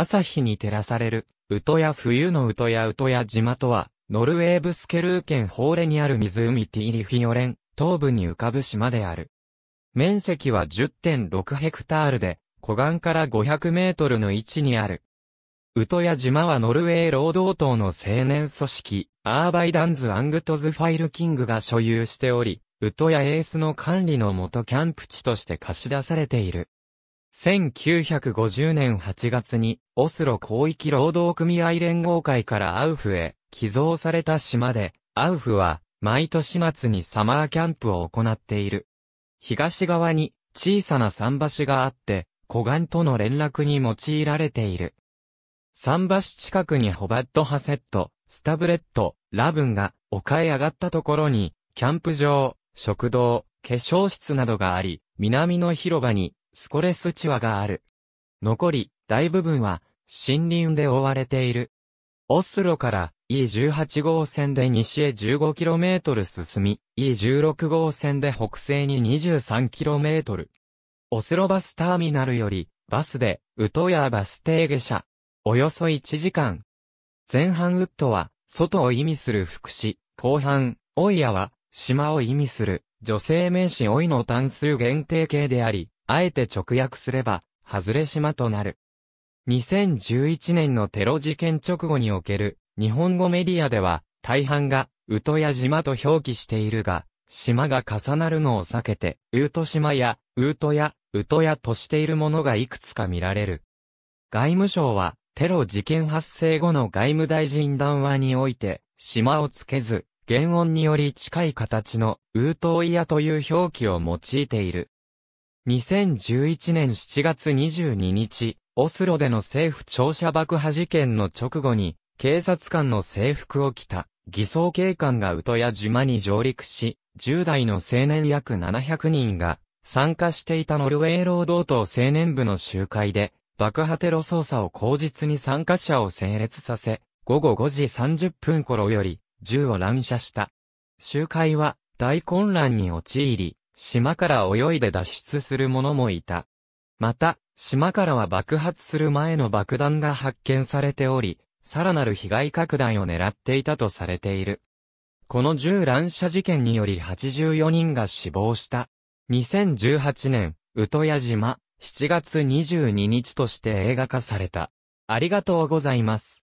朝日に照らされる、ウトヤ冬のウトヤウトヤ島とは、ノルウェーブスケルー県ホーレにある湖ティーリフィオレン、東部に浮かぶ島である。面積は10.6ヘクタールで、湖岸から500メートルの位置にある。ウトヤ島はノルウェー労働党の青年組織、アーバイダンズ・アングトズ・ファイル・キングが所有しており、ウトヤエースの管理のもとキャンプ地として貸し出されている。1950年8月に、オスロ広域労働組合連合会からアウフへ寄贈された島で、アウフは、毎年末にサマーキャンプを行っている。東側に小さな桟橋があって、湖岸との連絡に用いられている。桟橋近くにホバッド・ハセット、スタブレット、ラブンが丘へ上がったところに、キャンプ場、食堂、化粧室などがあり、南の広場にスコレスチワがある。残り、大部分は、森林で覆われている。オスロから E18 号線で西へ 15km 進み、E16 号線で北西に 23km。オスロバスターミナルより、バスで、ウトヤーバス停下車。およそ1時間。前半ウッドは、外を意味する副詞。後半、オイヤは、島を意味する、女性名詞オイの単数限定形であり、あえて直訳すれば、外れ島となる。2011年のテロ事件直後における日本語メディアでは大半がウトや島と表記しているが、島が重なるのを避けて、ウート島や、ウートや、ウトヤとしているものがいくつか見られる。外務省は、テロ事件発生後の外務大臣談話において、島をつけず、原音により近い形の、ウートイヤという表記を用いている。2011年7月22日、オスロでの政府庁舎爆破事件の直後に、警察官の制服を着た、偽装警官がウトヤ島に上陸し、10代の青年約700人が、参加していたノルウェー労働党青年部の集会で、爆破テロ捜査を口実に参加者を整列させ、午後5時30分頃より、銃を乱射した。集会は、大混乱に陥り、島から泳いで脱出する者もいた。また、島からは爆発する前の爆弾が発見されており、さらなる被害拡大を狙っていたとされている。この銃乱射事件により84人が死亡した。2018年、宇都ヤ島、7月22日として映画化された。ありがとうございます。